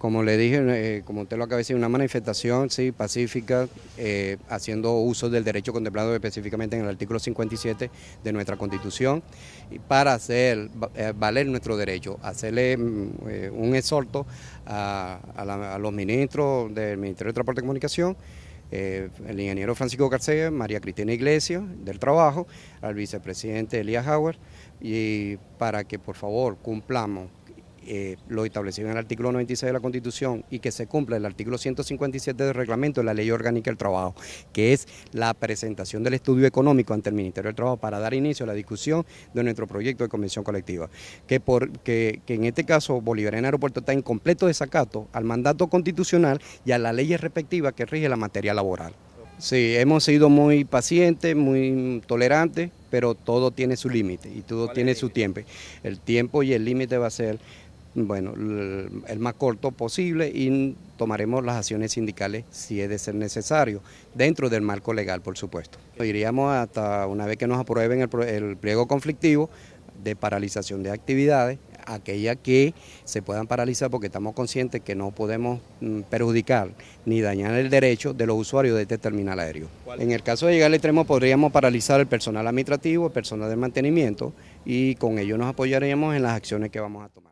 Como le dije, eh, como usted lo acaba de decir, una manifestación sí, pacífica, eh, haciendo uso del derecho contemplado específicamente en el artículo 57 de nuestra Constitución, y para hacer eh, valer nuestro derecho, hacerle mm, un exhorto a, los ministros del Ministerio de Transporte y Comunicación, el ingeniero Francisco García, María Cristina Iglesias, del Trabajo, al vicepresidente Elías Howard y para que por favor cumplamos eh, lo establecido en el artículo 96 de la Constitución y que se cumpla el artículo 157 del reglamento de la Ley Orgánica del Trabajo, que es la presentación del estudio económico ante el Ministerio del Trabajo para dar inicio a la discusión de nuestro proyecto de convención colectiva. Que, en este caso Bolivariana Aeropuerto está en completo desacato al mandato constitucional y a las leyes respectivas que rige la materia laboral. Sí, hemos sido muy pacientes, muy tolerantes, pero todo tiene su límite y todo tiene su tiempo. El tiempo y el límite va a ser bueno, el más corto posible y tomaremos las acciones sindicales si es de ser necesario, dentro del marco legal, por supuesto. Iríamos hasta una vez que nos aprueben el, pliego conflictivo de paralización de actividades, aquellas que se puedan paralizar porque estamos conscientes que no podemos mm, perjudicar ni dañar el derecho de los usuarios de este terminal aéreo. En el caso de llegar al extremo podríamos paralizar el personal administrativo, el personal de mantenimiento y con ello nos apoyaríamos en las acciones que vamos a tomar.